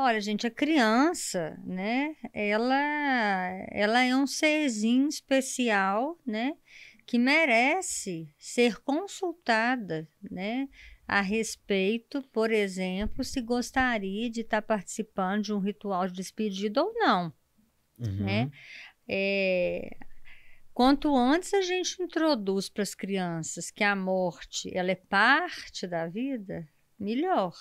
Olha, gente, a criança, né? Ela, ela é um serzinho especial, né? Que merece ser consultada, né? A respeito, por exemplo, se gostaria de estar participando de um ritual de despedida ou não, né. uhum. né? É, Quanto antes a gente introduz para as crianças que a morte ela é parte da vida, melhor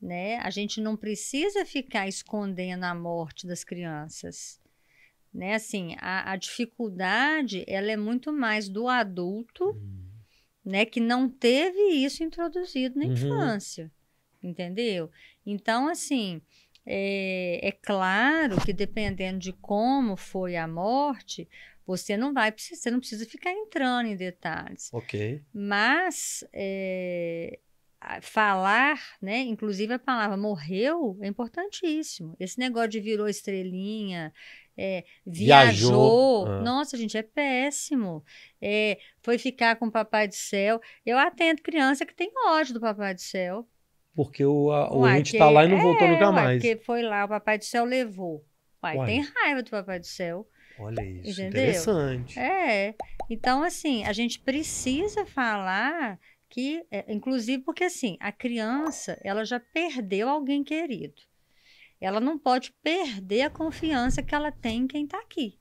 né? A gente não precisa ficar escondendo a morte das crianças, né? Assim, a, a dificuldade ela é muito mais do adulto, uhum. né? Que não teve isso introduzido na uhum. infância, entendeu? Então, assim, é, é claro que dependendo de como foi a morte, você não vai precisar, não precisa ficar entrando em detalhes. Ok. Mas é, falar, né? Inclusive a palavra morreu é importantíssimo. Esse negócio de virou estrelinha, é, viajou, viajou. Ah. nossa, gente, é péssimo. É, foi ficar com o Papai do Céu. Eu atendo criança que tem ódio do Papai do Céu. Porque o, a, o uai, ente tá lá e não é, voltou nunca mais. Porque foi lá, o Papai do Céu levou. Uai, uai. tem raiva do Papai do Céu. Olha isso, entendeu? interessante. É. Então, assim, a gente precisa falar que, é, inclusive, porque assim, a criança, ela já perdeu alguém querido. Ela não pode perder a confiança que ela tem em quem está aqui.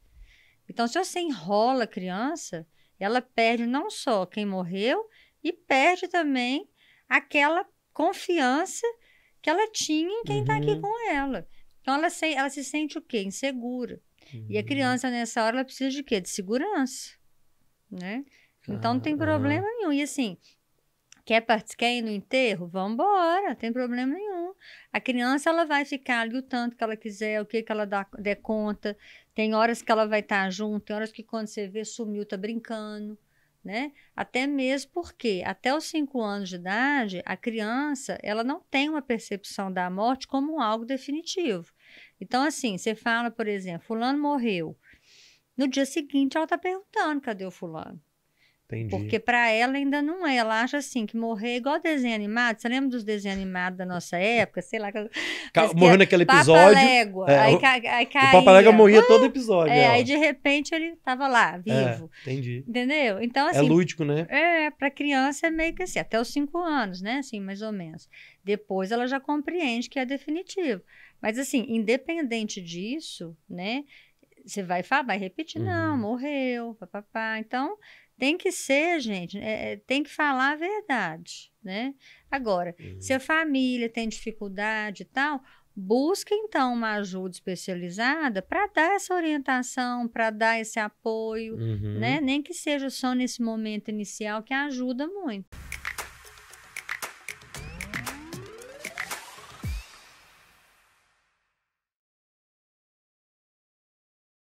Então, se você enrola a criança, ela perde não só quem morreu, e perde também aquela confiança que ela tinha em quem está uhum. aqui com ela. Então, ela se, ela se sente o quê? Insegura. Uhum. E a uhum. criança, nessa hora, ela precisa de quê? De segurança, né? Então, não tem problema nenhum. E assim, Quer participar ir no enterro? Vambora, não tem problema nenhum. A criança ela vai ficar ali o tanto que ela quiser, o que, que ela dá, der conta. Tem horas que ela vai estar junto, tem horas que quando você vê, sumiu, tá brincando. Né? Até mesmo porque até os cinco anos de idade, a criança, ela não tem uma percepção da morte como algo definitivo. Então assim, você fala, por exemplo, fulano morreu. No dia seguinte ela tá perguntando, cadê o fulano? Entendi. Porque para ela ainda não é. Ela acha assim que morrer é igual desenho animado. Você lembra dos desenhos animados da nossa época? Sei lá. Ca morreu naquele episódio. Légua, é, aí, ca aí caía. O Papa Légua morria ah, todo uh! episódio. É, é aí de repente ele tava lá, é, vivo. É, entendi. Entendeu? Então, assim. É lúdico, né? É, para criança é meio que assim, até os cinco anos, né? Assim, mais ou menos. Depois ela já compreende que é definitivo. Mas assim, independente disso, né? Você vai falar, vai repetir, uhum. não, morreu, papapá. Então, tem que ser, gente, é, é tem que falar a verdade, né? Agora, uhum. se a família tem dificuldade e tal, busque então uma ajuda especializada para dar essa orientação, para dar esse apoio, né? uhum. né? Nem que seja só nesse momento inicial que ajuda muito.